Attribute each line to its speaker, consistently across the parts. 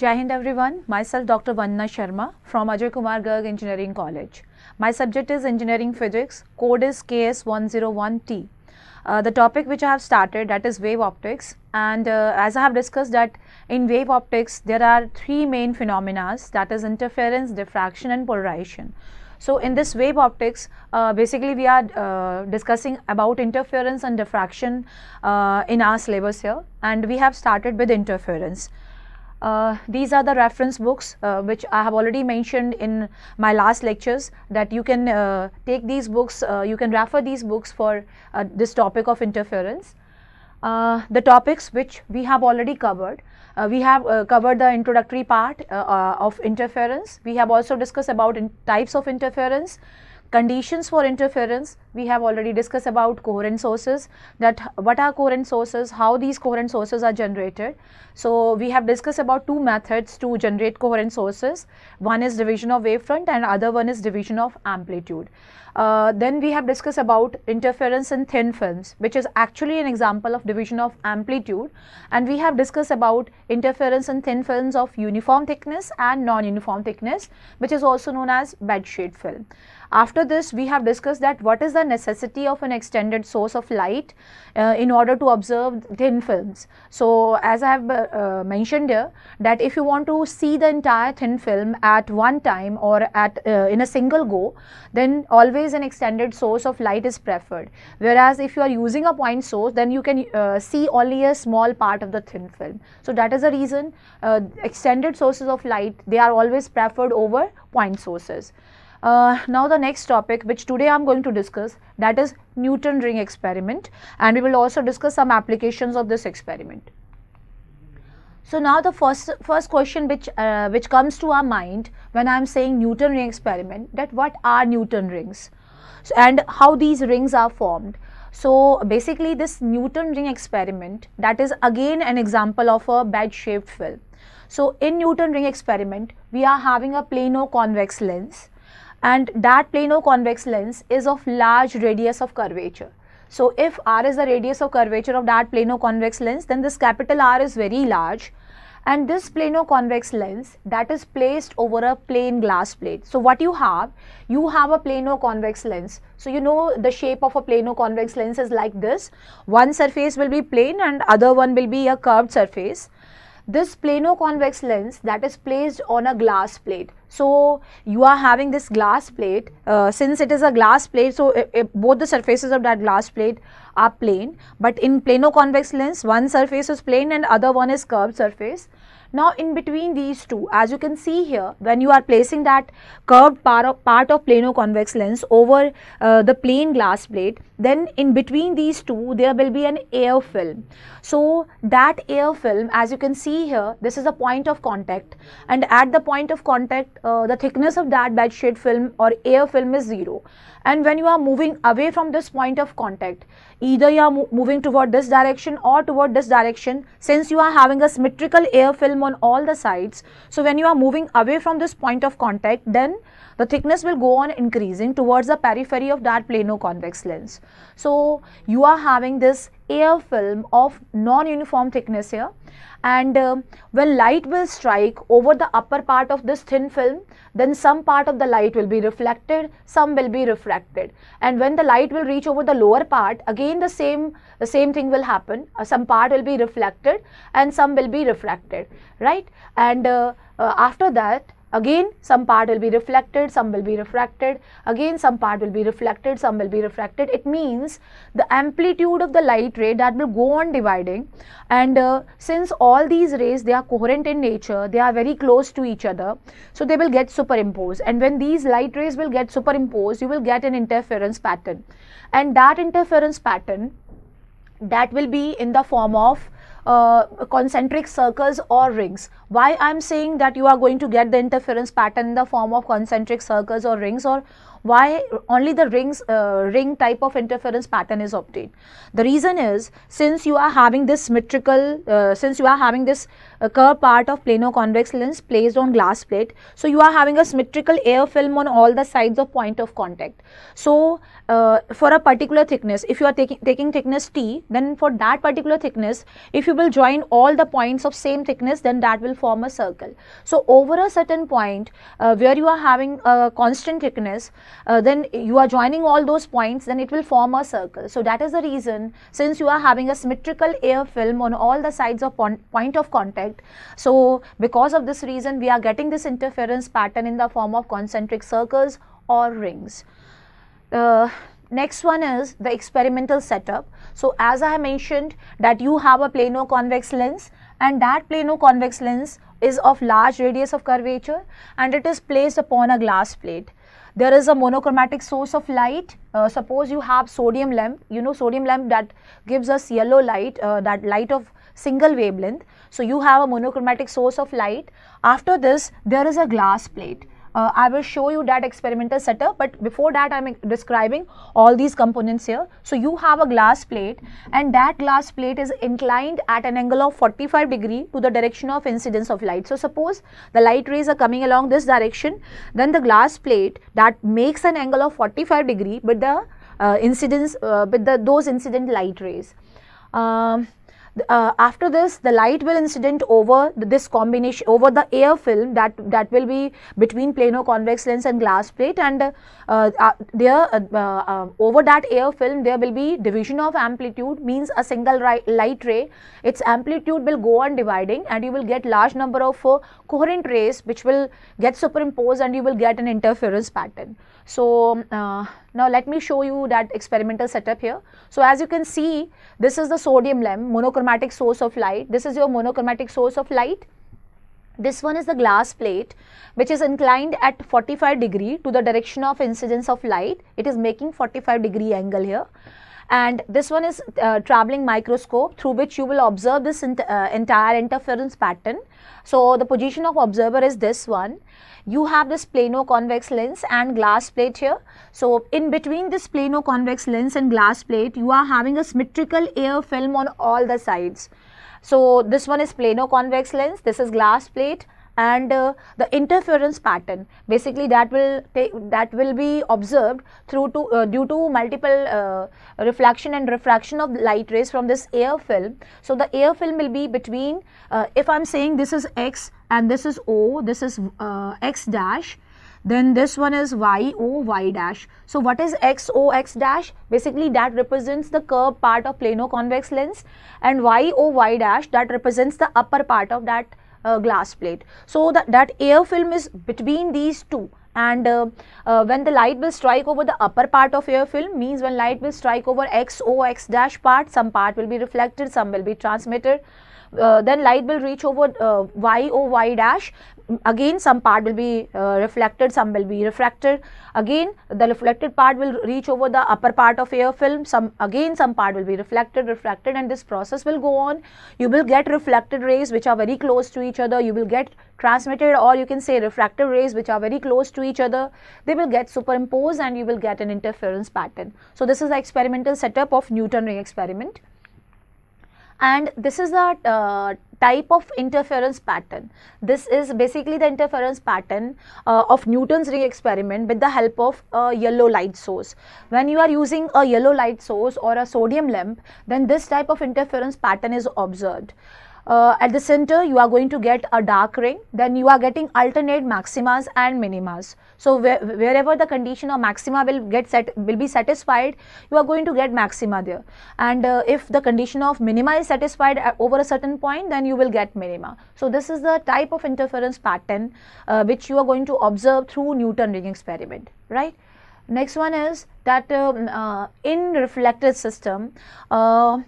Speaker 1: Jai Hind everyone, myself Dr. Vanna Sharma from Ajay Kumar Garg Engineering College. My subject is Engineering Physics, code is KS101T. Uh, the topic which I have started that is wave optics and uh, as I have discussed that in wave optics there are three main phenomena that is interference, diffraction and polarization. So in this wave optics, uh, basically we are uh, discussing about interference and diffraction uh, in our syllabus here and we have started with interference. Uh, these are the reference books uh, which I have already mentioned in my last lectures that you can uh, take these books, uh, you can refer these books for uh, this topic of interference. the topics which we have already covered, we have covered the introductory part of interference, we have also discussed about in types of interference, Conditions for interference, we have already discussed about coherent sources, that what are coherent sources, how these coherent sources are generated. So, we have discussed about two methods to generate coherent sources. One is division of wavefront and other one is division of amplitude. Uh, then we have discussed about interference in thin films, which is actually an example of division of amplitude. And we have discussed about interference in thin films of uniform thickness and non-uniform thickness, which is also known as bedsheet film. After this, we have discussed that what is the necessity of an extended source of light uh, in order to observe thin films. So, as I have uh, mentioned here that if you want to see the entire thin film at one time or at uh, in a single go, then always an extended source of light is preferred. Whereas, if you are using a point source, then you can uh, see only a small part of the thin film. So, that is the reason uh, extended sources of light, they are always preferred over point sources. Uh, now the next topic which today I am going to discuss that is Newton ring experiment and we will also discuss some applications of this experiment. So now the first first question which uh, which comes to our mind when I am saying Newton ring experiment that what are Newton rings so, and how these rings are formed. So basically this Newton ring experiment that is again an example of a bed shaped film. So in Newton ring experiment we are having a plano convex lens and that plano-convex lens is of large radius of curvature. So if r is the radius of curvature of that plano-convex lens then this capital R is very large and this plano-convex lens that is placed over a plain glass plate. So what you have, you have a plano-convex lens. So you know the shape of a plano-convex lens is like this. One surface will be plane and other one will be a curved surface this plano convex lens that is placed on a glass plate so you are having this glass plate uh, since it is a glass plate so it, it, both the surfaces of that glass plate are plane but in plano convex lens one surface is plane and other one is curved surface now in between these two, as you can see here, when you are placing that curved part of, part of plano convex lens over uh, the plain glass plate, then in between these two, there will be an air film. So that air film, as you can see here, this is a point of contact and at the point of contact, uh, the thickness of that bed sheet film or air film is zero and when you are moving away from this point of contact either you are mo moving toward this direction or toward this direction since you are having a symmetrical air film on all the sides so when you are moving away from this point of contact then the thickness will go on increasing towards the periphery of that plano-convex lens. So you are having this air film of non-uniform thickness here and uh, when light will strike over the upper part of this thin film then some part of the light will be reflected some will be refracted and when the light will reach over the lower part again the same the same thing will happen uh, some part will be reflected and some will be refracted right and uh, uh after that Again, some part will be reflected, some will be refracted. Again, some part will be reflected, some will be refracted. It means the amplitude of the light ray that will go on dividing. And uh, since all these rays, they are coherent in nature, they are very close to each other. So, they will get superimposed. And when these light rays will get superimposed, you will get an interference pattern. And that interference pattern that will be in the form of uh, concentric circles or rings. Why I am saying that you are going to get the interference pattern in the form of concentric circles or rings or why only the rings uh, ring type of interference pattern is obtained the reason is since you are having this symmetrical uh, since you are having this uh, curved part of plano convex lens placed on glass plate so you are having a symmetrical air film on all the sides of point of contact so uh, for a particular thickness if you are taking taking thickness t then for that particular thickness if you will join all the points of same thickness then that will form a circle so over a certain point uh, where you are having a constant thickness uh, then you are joining all those points, then it will form a circle. So that is the reason since you are having a symmetrical air film on all the sides of point of contact. So because of this reason, we are getting this interference pattern in the form of concentric circles or rings. Uh, next one is the experimental setup. So as I mentioned that you have a plano convex lens and that plano convex lens is of large radius of curvature and it is placed upon a glass plate there is a monochromatic source of light uh, suppose you have sodium lamp you know sodium lamp that gives us yellow light uh, that light of single wavelength so you have a monochromatic source of light after this there is a glass plate uh, I will show you that experimental setup but before that I'm describing all these components here. So you have a glass plate and that glass plate is inclined at an angle of 45 degree to the direction of incidence of light. So suppose the light rays are coming along this direction then the glass plate that makes an angle of 45 degree with the uh, incidence uh, with the those incident light rays. Um, uh, after this the light will incident over this combination over the air film that that will be between plano convex lens and glass plate and uh, uh, there uh, uh, um, over that air film there will be division of amplitude means a single light ray its amplitude will go on dividing and you will get large number of uh, coherent rays which will get superimposed and you will get an interference pattern so um, now let me show you that experimental setup here so as you can see this is the sodium lamp monochromatic monochromatic source of light. This is your monochromatic source of light. This one is the glass plate which is inclined at 45 degree to the direction of incidence of light. It is making 45 degree angle here and this one is uh, traveling microscope through which you will observe this ent uh, entire interference pattern so the position of observer is this one. You have this plano convex lens and glass plate here. So in between this plano convex lens and glass plate, you are having a symmetrical air film on all the sides. So this one is plano convex lens, this is glass plate, and uh, the interference pattern basically that will take that will be observed through to uh, due to multiple uh, reflection and refraction of light rays from this air film so the air film will be between uh, if i'm saying this is x and this is o this is uh, x dash then this one is y o y dash so what is x o x dash basically that represents the curved part of plano convex lens and y o y dash that represents the upper part of that uh, glass plate. So that, that air film is between these two and uh, uh, when the light will strike over the upper part of air film means when light will strike over x o x dash part some part will be reflected some will be transmitted uh, then light will reach over uh, y or y dash again some part will be uh, reflected some will be refracted again the reflected part will reach over the upper part of air film some again some part will be reflected refracted and this process will go on you will get reflected rays which are very close to each other you will get transmitted or you can say refracted rays which are very close to each other they will get superimposed and you will get an interference pattern so this is the experimental setup of newton ring experiment and this is a uh, type of interference pattern. This is basically the interference pattern uh, of Newton's ring experiment with the help of a yellow light source. When you are using a yellow light source or a sodium lamp, then this type of interference pattern is observed uh, at the center you are going to get a dark ring then you are getting alternate maximas and minimas so wherever the condition of maxima will get set will be satisfied you are going to get maxima there and uh, if the condition of minima is satisfied over a certain point then you will get minima so this is the type of interference pattern uh, which you are going to observe through newton ring experiment right next one is that um, uh, in reflected system uh,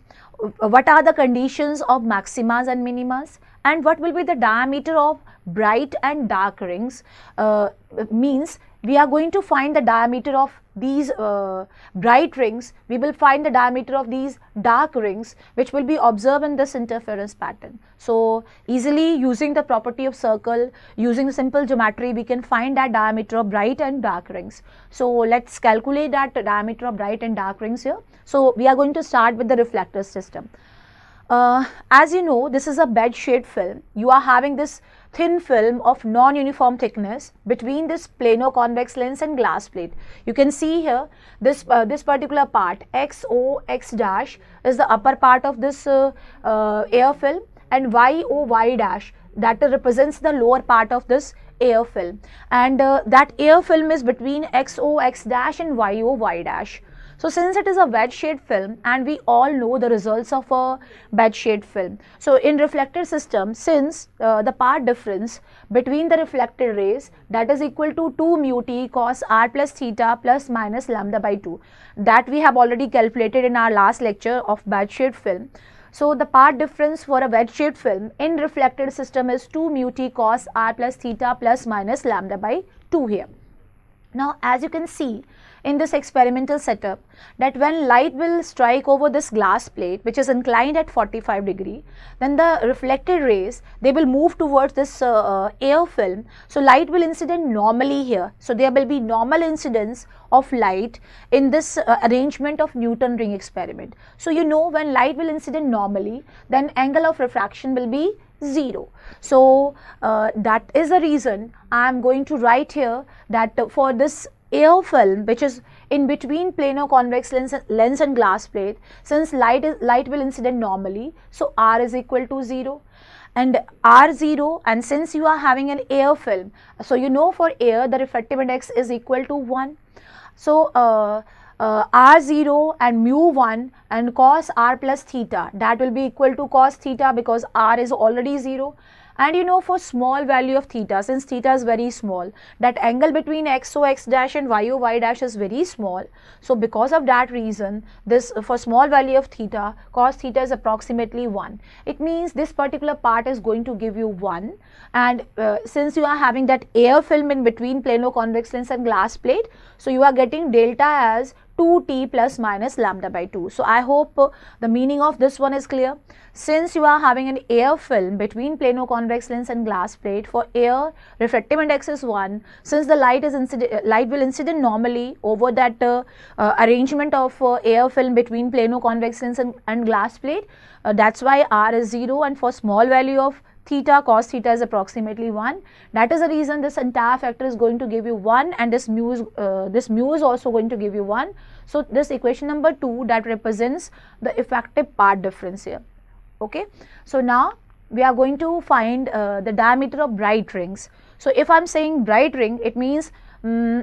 Speaker 1: what are the conditions of maximas and minimas and what will be the diameter of bright and dark rings uh, means we are going to find the diameter of these uh, bright rings, we will find the diameter of these dark rings which will be observed in this interference pattern. So, easily using the property of circle, using simple geometry, we can find that diameter of bright and dark rings. So, let us calculate that diameter of bright and dark rings here. So, we are going to start with the reflector system. Uh, as you know, this is a bed shade film. You are having this thin film of non-uniform thickness between this plano convex lens and glass plate. You can see here this, uh, this particular part XO X dash is the upper part of this uh, uh, air film and YO Y dash that represents the lower part of this air film and uh, that air film is between XO X dash and YO Y dash. So since it is a wedge shaped film and we all know the results of a wedge shaped film. So in reflector system, since uh, the part difference between the reflected rays that is equal to 2 mu t cos r plus theta plus minus lambda by 2 that we have already calculated in our last lecture of wedge shaped film. So the part difference for a wedge shaped film in reflected system is 2 mu t cos r plus theta plus minus lambda by 2 here. Now as you can see in this experimental setup that when light will strike over this glass plate which is inclined at 45 degree then the reflected rays they will move towards this uh, uh, air film so light will incident normally here so there will be normal incidence of light in this uh, arrangement of Newton ring experiment so you know when light will incident normally then angle of refraction will be 0. So, uh, that is the reason I am going to write here that for this air film which is in between plano convex lens, lens and glass plate since light is light will incident normally so r is equal to 0 and r0 and since you are having an air film so you know for air the refractive index is equal to 1 so uh, uh, r0 and mu1 and cos r plus theta that will be equal to cos theta because r is already 0 and you know for small value of theta since theta is very small that angle between xox dash and yoy dash is very small so because of that reason this uh, for small value of theta cos theta is approximately 1 it means this particular part is going to give you 1 and uh, since you are having that air film in between plano convex lens and glass plate so you are getting delta as 2t plus minus lambda by 2. So I hope uh, the meaning of this one is clear. Since you are having an air film between plano convex lens and glass plate for air refractive index is 1. Since the light is incident, uh, light will incident normally over that uh, uh, arrangement of uh, air film between plano convex lens and, and glass plate uh, that's why r is 0 and for small value of theta cos theta is approximately 1 that is the reason this entire factor is going to give you 1 and this mu is uh, this mu is also going to give you 1 so this equation number 2 that represents the effective part difference here okay so now we are going to find uh, the diameter of bright rings so if i'm saying bright ring it means um,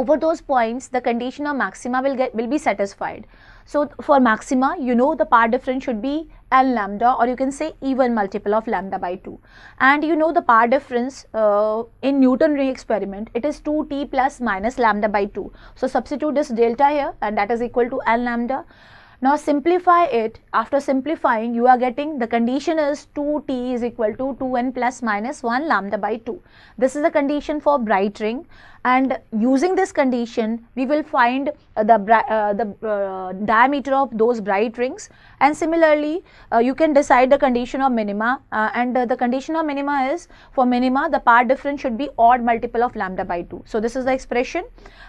Speaker 1: over those points the condition of maxima will get will be satisfied so for maxima, you know the power difference should be L lambda or you can say even multiple of lambda by 2. And you know the power difference uh, in Newton ring experiment, it is 2t plus minus lambda by 2. So substitute this delta here and that is equal to L lambda. Now simplify it. After simplifying, you are getting the condition is 2t is equal to 2n plus minus 1 lambda by 2. This is the condition for bright ring and using this condition we will find uh, the, uh, the uh, diameter of those bright rings and similarly uh, you can decide the condition of minima uh, and uh, the condition of minima is for minima the part difference should be odd multiple of lambda by 2. So, this is the expression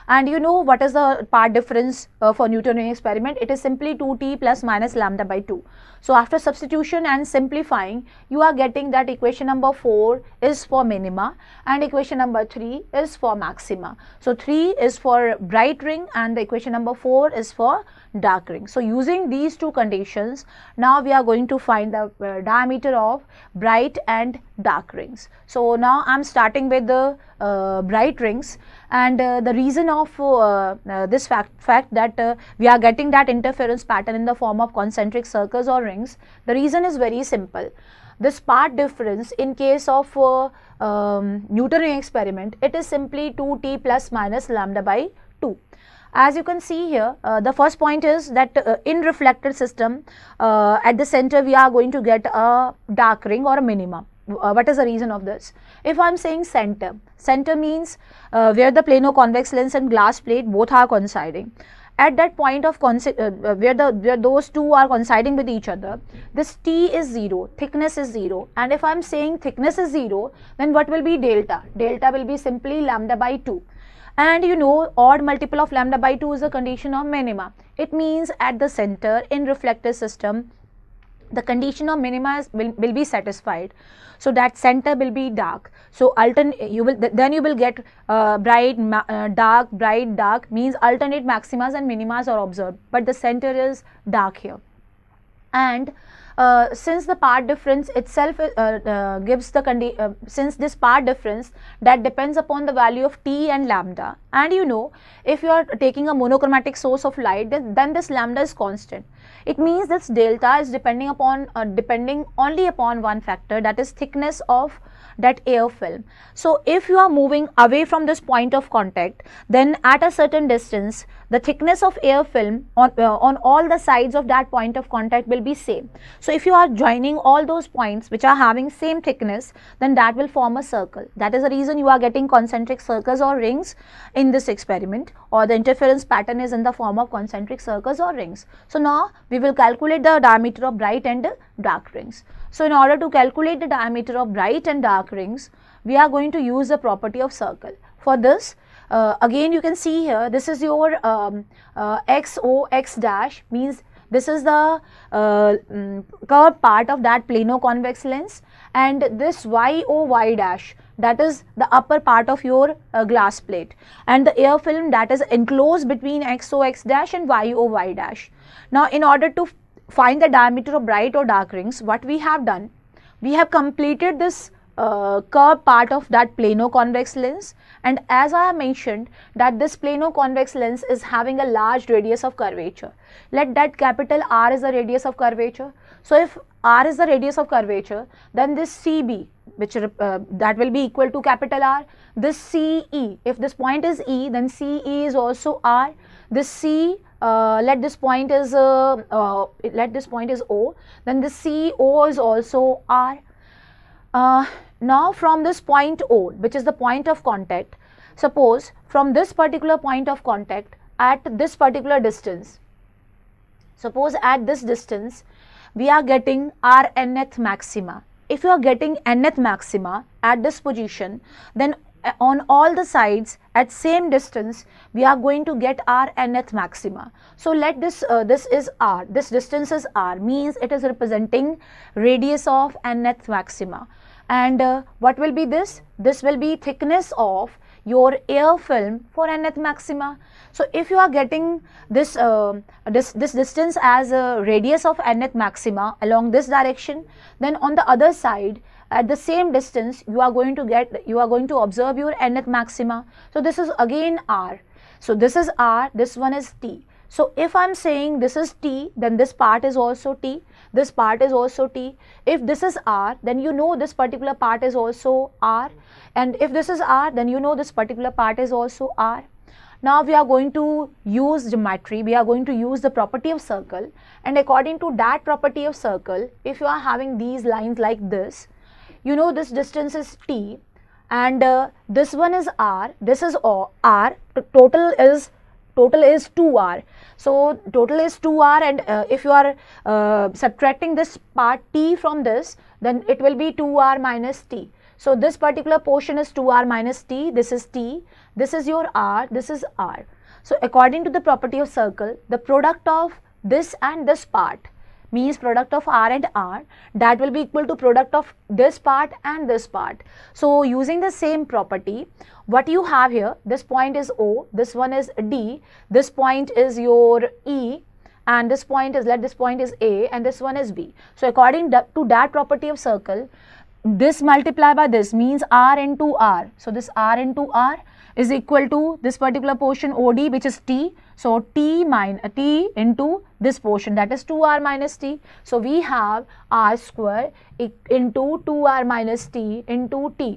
Speaker 1: and you know what is the part difference for Newtonian experiment it is simply 2t plus minus lambda by 2. So, after substitution and simplifying you are getting that equation number 4 is for minima and equation number 3 is for maxima maxima. So 3 is for bright ring and the equation number 4 is for dark ring. So using these two conditions, now we are going to find the uh, diameter of bright and dark rings. So now I am starting with the uh, bright rings and uh, the reason of uh, uh, this fact, fact that uh, we are getting that interference pattern in the form of concentric circles or rings, the reason is very simple this part difference in case of uh, um, Newton ring experiment, it is simply 2t plus minus lambda by 2. As you can see here, uh, the first point is that uh, in reflected system, uh, at the center we are going to get a dark ring or a minimum. Uh, what is the reason of this? If I am saying center, center means uh, where the plano convex lens and glass plate both are coinciding at that point of uh, uh, where the where those two are coinciding with each other this t is 0 thickness is 0 and if i'm saying thickness is 0 then what will be delta delta will be simply lambda by 2 and you know odd multiple of lambda by 2 is a condition of minima it means at the center in reflective system the condition of minima is, will, will be satisfied. So that center will be dark. So alternate you will th then you will get uh, bright, uh, dark, bright, dark means alternate maximas and minimas are observed, but the center is dark here. And uh, since the part difference itself uh, uh, gives the condi uh, since this part difference that depends upon the value of t and lambda and you know if you are taking a monochromatic source of light then this lambda is constant it means this delta is depending upon depending only upon one factor that is thickness of that air film. So if you are moving away from this point of contact, then at a certain distance, the thickness of air film on, uh, on all the sides of that point of contact will be same. So if you are joining all those points which are having same thickness, then that will form a circle. That is the reason you are getting concentric circles or rings in this experiment or the interference pattern is in the form of concentric circles or rings. So now we will calculate the diameter of bright and dark rings. So in order to calculate the diameter of bright and dark rings, we are going to use the property of circle. For this, uh, again you can see here, this is your um, uh, XO, X dash means this is the uh, um, curved part of that plano convex lens and this y o y dash that is the upper part of your uh, glass plate and the air film that is enclosed between x o x dash and y o y dash. Now in order to find the diameter of bright or dark rings, what we have done, we have completed this uh, curve part of that plano convex lens and as I have mentioned that this plano convex lens is having a large radius of curvature. Let that capital R is the radius of curvature. So, if R is the radius of curvature then this CB which uh, that will be equal to capital R, this CE if this point is E then CE is also R this C, uh, let this point is uh, uh, let this point is O, then this C O is also R. Uh, now from this point O, which is the point of contact, suppose from this particular point of contact at this particular distance, suppose at this distance we are getting R nth maxima. If you are getting nth maxima at this position, then on all the sides at same distance we are going to get our nth maxima so let this uh, this is r this distance is r means it is representing radius of nth maxima and uh, what will be this this will be thickness of your air film for nth maxima. So, if you are getting this, uh, this, this distance as a radius of nth maxima along this direction, then on the other side, at the same distance you are going to get you are going to observe your nth maxima so this is again r so this is r this one is t so if i'm saying this is t then this part is also t this part is also t if this is r then you know this particular part is also r and if this is r then you know this particular part is also r now we are going to use geometry we are going to use the property of circle and according to that property of circle if you are having these lines like this you know this distance is t and uh, this one is r this is o, r total is total is 2r so total is 2r and uh, if you are uh, subtracting this part t from this then it will be 2r minus t so this particular portion is 2r minus t this is t this is your r this is r so according to the property of circle the product of this and this part means product of R and R that will be equal to product of this part and this part. So using the same property what you have here this point is O, this one is D, this point is your E and this point is let this point is A and this one is B. So according to that property of circle this multiply by this means R into R. So this R into R is equal to this particular portion OD which is T so t min uh, t into this portion that is 2r minus t. So we have r square into 2r minus t into t.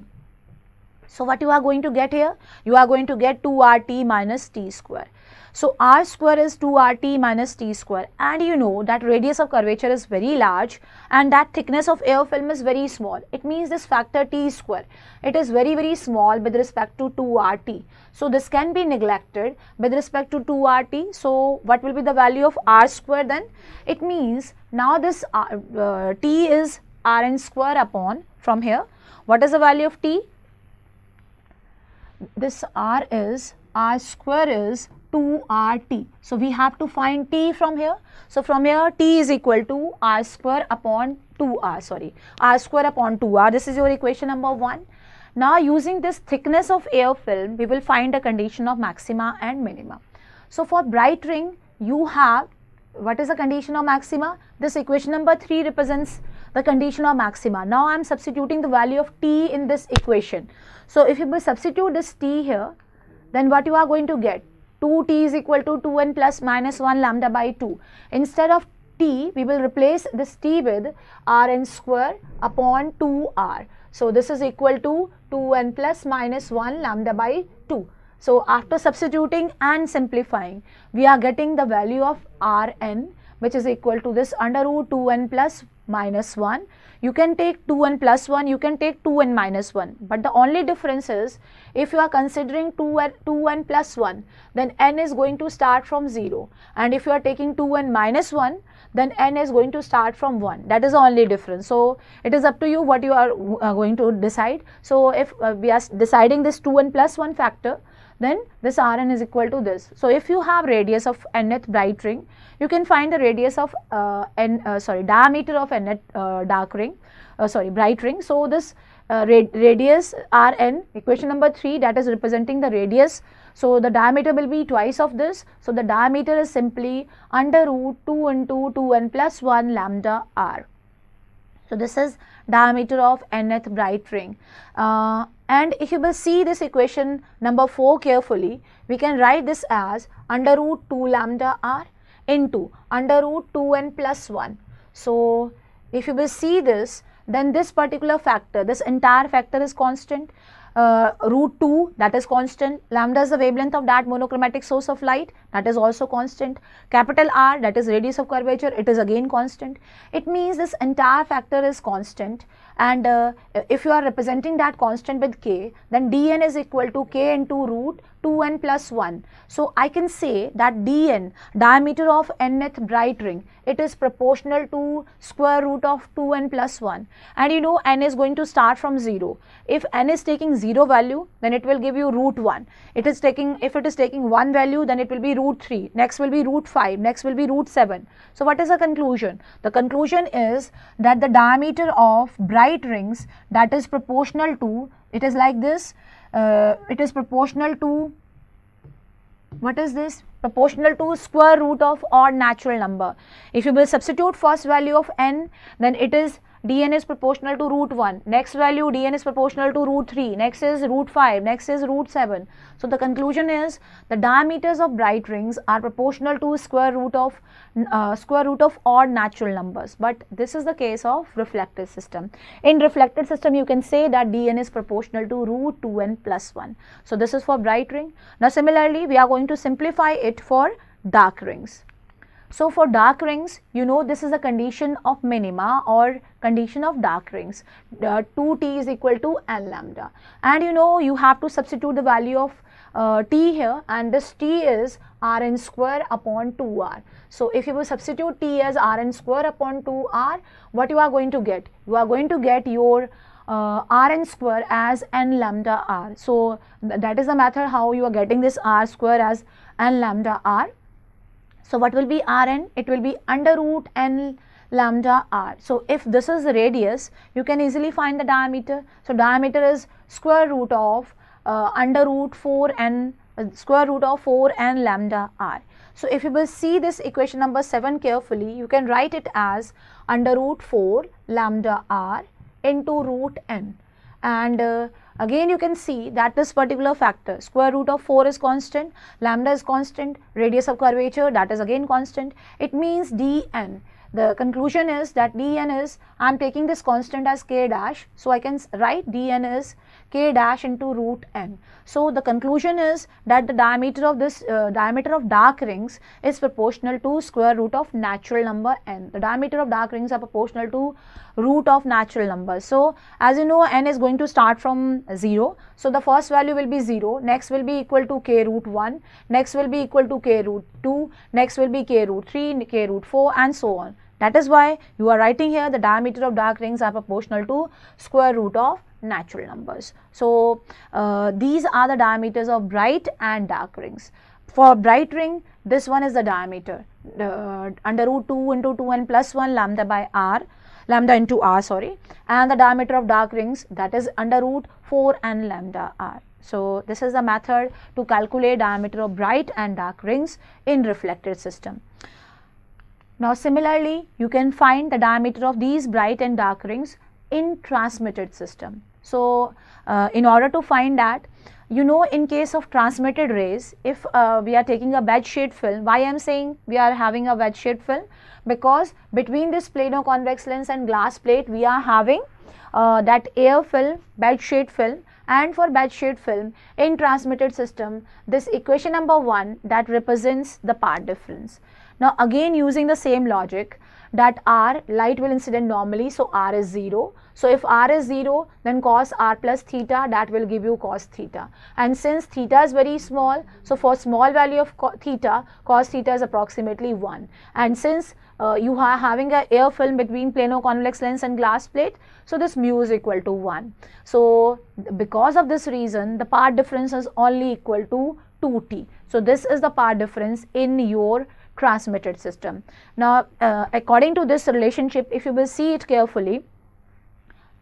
Speaker 1: So what you are going to get here? You are going to get 2rt minus t square. So r square is 2rt minus t square and you know that radius of curvature is very large and that thickness of air film is very small. It means this factor t square, it is very very small with respect to 2rt. So this can be neglected with respect to 2rt. So what will be the value of r square then? It means now this r, uh, uh, t is rn square upon from here. What is the value of t? This r is r square is 2RT. So, we have to find T from here. So, from here T is equal to R square upon 2R, sorry, R square upon 2R. This is your equation number 1. Now, using this thickness of air film, we will find the condition of maxima and minima. So, for bright ring, you have what is the condition of maxima? This equation number 3 represents the condition of maxima. Now, I am substituting the value of T in this equation. So, if you will substitute this T here, then what you are going to get? 2t is equal to 2n plus minus 1 lambda by 2. Instead of t, we will replace this t with rn square upon 2r. So, this is equal to 2n plus minus 1 lambda by 2. So, after substituting and simplifying, we are getting the value of rn which is equal to this under root 2n plus minus 1 you can take 2 n plus plus 1 you can take 2 n minus minus 1 but the only difference is if you are considering 2 and 2 n plus plus 1 then n is going to start from 0 and if you are taking 2 n minus minus 1 then n is going to start from 1 that is the only difference so it is up to you what you are uh, going to decide so if uh, we are deciding this 2 n plus plus 1 factor then this Rn is equal to this. So, if you have radius of nth bright ring, you can find the radius of uh, n uh, sorry diameter of nth uh, dark ring uh, sorry bright ring. So, this uh, radius Rn equation number 3 that is representing the radius. So, the diameter will be twice of this. So, the diameter is simply under root 2 into 2n plus 1 lambda r. So, this is diameter of nth bright ring. Uh, and if you will see this equation number 4 carefully, we can write this as under root 2 lambda r into under root 2 n plus 1. So, if you will see this, then this particular factor, this entire factor is constant. Uh, root 2 that is constant, lambda is the wavelength of that monochromatic source of light that is also constant, capital R that is radius of curvature it is again constant. It means this entire factor is constant and uh, if you are representing that constant with k then dn is equal to k into root 2n plus 1 so i can say that dn diameter of nth bright ring it is proportional to square root of 2n plus 1 and you know n is going to start from 0 if n is taking 0 value then it will give you root 1 it is taking if it is taking 1 value then it will be root 3 next will be root 5 next will be root 7 so what is the conclusion the conclusion is that the diameter of bright right rings that is proportional to it is like this uh, it is proportional to what is this proportional to square root of odd natural number if you will substitute first value of n then it is dn is proportional to root 1. Next value dn is proportional to root 3. Next is root 5. Next is root 7. So the conclusion is the diameters of bright rings are proportional to square root of uh, square root of odd natural numbers. But this is the case of reflected system. In reflected system you can say that dn is proportional to root 2n plus 1. So this is for bright ring. Now similarly we are going to simplify it for dark rings. So for dark rings, you know this is a condition of minima or condition of dark rings. 2t uh, is equal to n lambda. And you know you have to substitute the value of uh, t here and this t is rn square upon 2r. So if you will substitute t as rn square upon 2r, what you are going to get? You are going to get your uh, rn square as n lambda r. So th that is the method how you are getting this r square as n lambda r so what will be Rn? It will be under root n lambda r. So if this is the radius, you can easily find the diameter. So diameter is square root of uh, under root 4 n uh, square root of 4 n lambda r. So if you will see this equation number 7 carefully, you can write it as under root 4 lambda r into root n. And uh, Again you can see that this particular factor square root of 4 is constant, lambda is constant, radius of curvature that is again constant. It means dn. The conclusion is that dn is I am taking this constant as k dash. So I can write dn is k dash into root n. So the conclusion is that the diameter of this uh, diameter of dark rings is proportional to square root of natural number n. The diameter of dark rings are proportional to root of natural number. So as you know n is going to start from 0. So the first value will be 0, next will be equal to k root 1, next will be equal to k root 2, next will be k root 3, k root 4 and so on. That is why you are writing here the diameter of dark rings are proportional to square root of natural numbers. So, uh, these are the diameters of bright and dark rings. For bright ring, this one is the diameter uh, under root 2 into 2n plus 1 lambda by r lambda into r sorry and the diameter of dark rings that is under root 4 and lambda r. So, this is the method to calculate diameter of bright and dark rings in reflected system. Now, similarly, you can find the diameter of these bright and dark rings in transmitted system. So, uh, in order to find that, you know in case of transmitted rays, if uh, we are taking a wedge shaped film, why I am saying we are having a wedge shaped film? Because between this plano convex lens and glass plate, we are having uh, that air film, wedge shaped film and for wedge shaped film in transmitted system, this equation number 1 that represents the part difference. Now again using the same logic, that r light will incident normally so r is 0 so if r is 0 then cos r plus theta that will give you cos theta and since theta is very small so for small value of co theta cos theta is approximately 1 and since uh, you are having a air film between plano convex lens and glass plate so this mu is equal to 1 so because of this reason the part difference is only equal to 2t so this is the part difference in your transmitted system. Now, uh, according to this relationship, if you will see it carefully,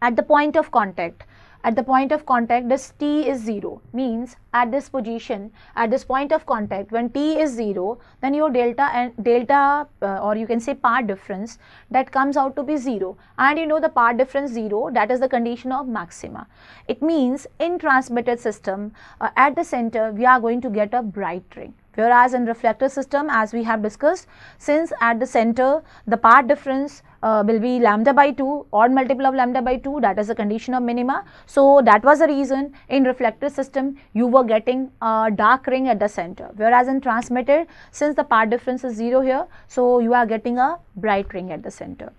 Speaker 1: at the point of contact, at the point of contact this t is 0 means at this position at this point of contact when t is 0 then your delta and delta uh, or you can say part difference that comes out to be 0 and you know the part difference 0 that is the condition of maxima it means in transmitted system uh, at the center we are going to get a bright ring Whereas in reflector system as we have discussed, since at the center the part difference uh, will be lambda by 2 odd multiple of lambda by 2 that is the condition of minima. So that was the reason in reflector system you were getting a dark ring at the center whereas in transmitted since the part difference is 0 here so you are getting a bright ring at the center.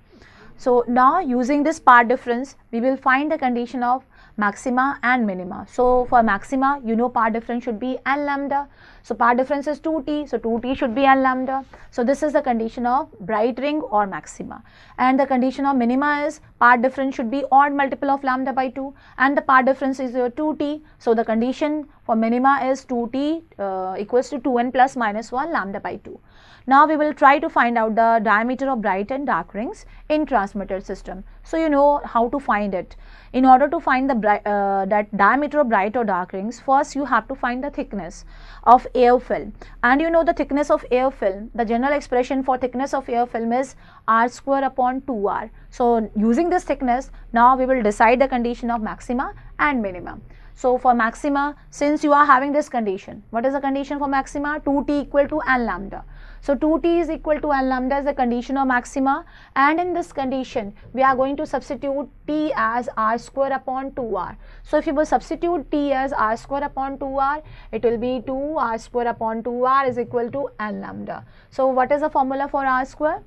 Speaker 1: So now using this part difference we will find the condition of maxima and minima. So for maxima, you know power difference should be n lambda. So power difference is 2t, so 2t should be n lambda. So this is the condition of bright ring or maxima. And the condition of minima is power difference should be odd multiple of lambda by 2 and the power difference is your uh, 2t. So the condition for minima is 2t uh, equals to 2n plus minus 1 lambda by 2. Now we will try to find out the diameter of bright and dark rings in transmitter system. So you know how to find it. In order to find the uh, that diameter of bright or dark rings, first you have to find the thickness of air film. And you know the thickness of air film, the general expression for thickness of air film is r square upon 2r. So using this thickness, now we will decide the condition of maxima and minima. So for maxima, since you are having this condition, what is the condition for maxima? 2t equal to n lambda. So 2t is equal to and lambda is the condition of maxima and in this condition we are going to substitute t as r square upon 2r. So if you will substitute t as r square upon 2r it will be 2 r square upon 2r is equal to n lambda. So what is the formula for r square?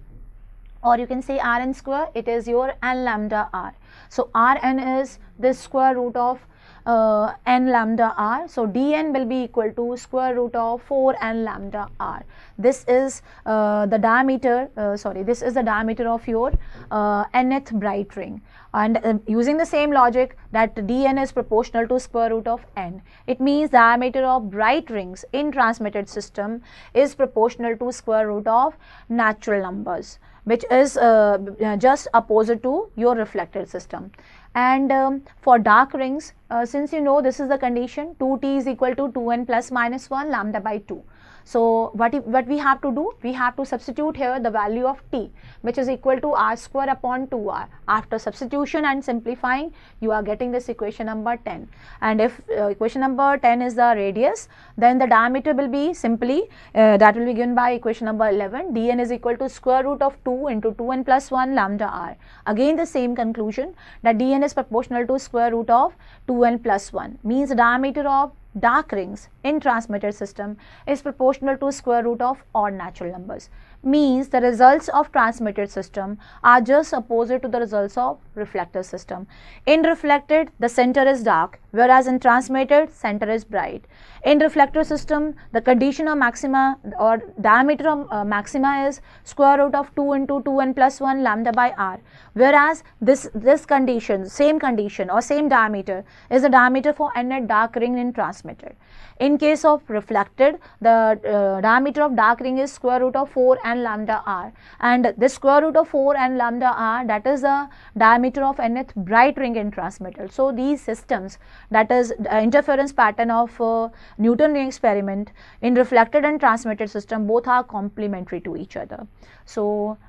Speaker 1: or you can say rn square it is your n lambda r so rn is this square root of uh, n lambda r. So, dn will be equal to square root of 4 n lambda r. This is uh, the diameter, uh, sorry, this is the diameter of your uh, nth bright ring. And uh, using the same logic that dn is proportional to square root of n, it means diameter of bright rings in transmitted system is proportional to square root of natural numbers which is uh, just opposite to your reflected system and um, for dark rings uh, since you know this is the condition 2t is equal to 2n plus minus 1 lambda by 2 so what, if, what we have to do? We have to substitute here the value of t which is equal to r square upon 2r. After substitution and simplifying you are getting this equation number 10 and if uh, equation number 10 is the radius then the diameter will be simply uh, that will be given by equation number 11 dn is equal to square root of 2 into 2n plus 1 lambda r. Again the same conclusion that dn is proportional to square root of 2n plus 1 means diameter of dark rings in transmitted system is proportional to square root of odd natural numbers means the results of transmitted system are just opposite to the results of reflected system. In reflected, the center is dark, whereas in transmitted, center is bright. In reflected system, the condition of maxima or diameter of uh, maxima is square root of 2 into 2n plus 1 lambda by r, whereas this, this condition, same condition or same diameter is the diameter for n dark ring in transmitted. In case of reflected, the uh, diameter of dark ring is square root of 4 and lambda r and the square root of 4 and lambda r that is the diameter of nth bright ring in transmitted. So, these systems that is uh, interference pattern of uh, Newton ring experiment in reflected and transmitted system both are complementary to each other. So,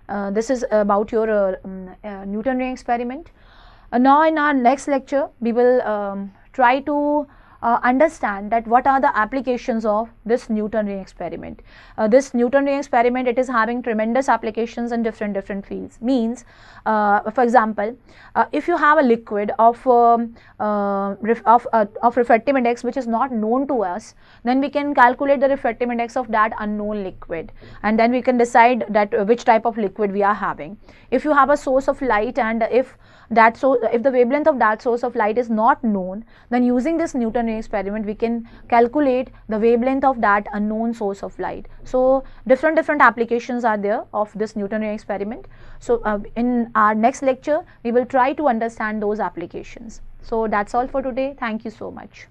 Speaker 1: uh, this is about your uh, um, Newton ring experiment. now in our next lecture, we will um, try to uh, understand that what are the applications of this Newton ring experiment. Uh, this Newton ring experiment, it is having tremendous applications in different different fields. Means, uh, for example, uh, if you have a liquid of um, uh, of uh, of refractive index which is not known to us, then we can calculate the refractive index of that unknown liquid, and then we can decide that which type of liquid we are having. If you have a source of light and if that so if the wavelength of that source of light is not known, then using this Newton experiment we can calculate the wavelength of that unknown source of light so different different applications are there of this newtonian experiment so uh, in our next lecture we will try to understand those applications so that's all for today thank you so much